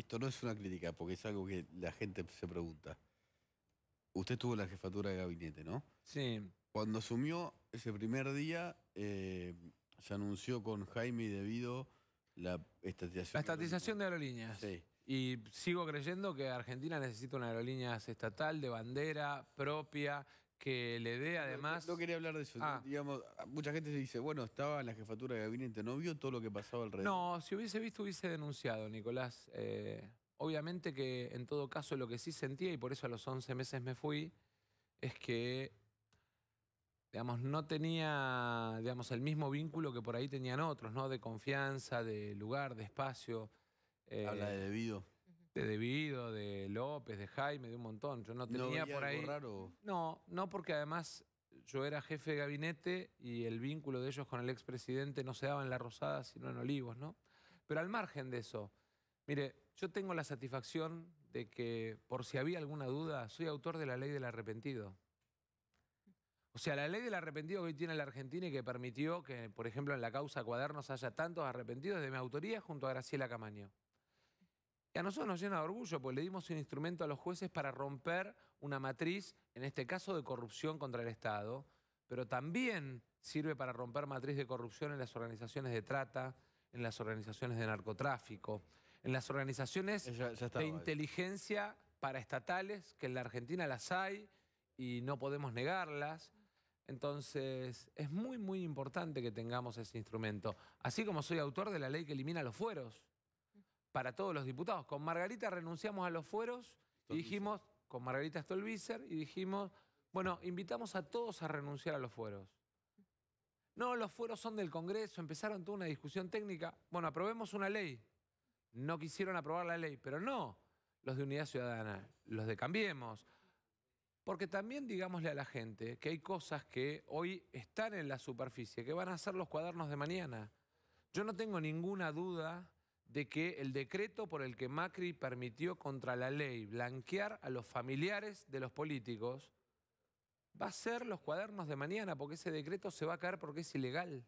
esto no es una crítica, porque es algo que la gente se pregunta. Usted tuvo la jefatura de gabinete, ¿no? Sí. Cuando asumió ese primer día, eh, se anunció con Jaime Debido la estatización. La estatización de aerolíneas. Sí. Y sigo creyendo que Argentina necesita una aerolínea estatal de bandera propia que le dé además... No, quería hablar de eso. Ah. Digamos, mucha gente se dice, bueno, estaba en la jefatura de gabinete, no vio todo lo que pasaba alrededor. No, si hubiese visto hubiese denunciado, Nicolás. Eh, obviamente que en todo caso lo que sí sentía, y por eso a los 11 meses me fui, es que, digamos, no tenía, digamos, el mismo vínculo que por ahí tenían otros, ¿no? De confianza, de lugar, de espacio. Eh, Habla de debido de Vido, de López, de Jaime, de un montón. Yo no tenía por ahí. raro? No, no, porque además yo era jefe de gabinete y el vínculo de ellos con el expresidente no se daba en La Rosada, sino en Olivos, ¿no? Pero al margen de eso, mire, yo tengo la satisfacción de que, por si había alguna duda, soy autor de la ley del arrepentido. O sea, la ley del arrepentido que hoy tiene la Argentina y que permitió que, por ejemplo, en la causa Cuadernos haya tantos arrepentidos de mi autoría junto a Graciela Camaño. Y a nosotros nos llena de orgullo, porque le dimos un instrumento a los jueces para romper una matriz, en este caso de corrupción contra el Estado, pero también sirve para romper matriz de corrupción en las organizaciones de trata, en las organizaciones de narcotráfico, en las organizaciones eh, de inteligencia para estatales, que en la Argentina las hay y no podemos negarlas. Entonces, es muy, muy importante que tengamos ese instrumento. Así como soy autor de la ley que elimina los fueros para todos los diputados. Con Margarita renunciamos a los fueros y dijimos, con Margarita Stolbizer, y dijimos, bueno, invitamos a todos a renunciar a los fueros. No, los fueros son del Congreso, empezaron toda una discusión técnica. Bueno, aprobemos una ley. No quisieron aprobar la ley, pero no los de Unidad Ciudadana, los de Cambiemos. Porque también digámosle a la gente que hay cosas que hoy están en la superficie, que van a ser los cuadernos de mañana. Yo no tengo ninguna duda de que el decreto por el que Macri permitió contra la ley blanquear a los familiares de los políticos va a ser los cuadernos de mañana, porque ese decreto se va a caer porque es ilegal.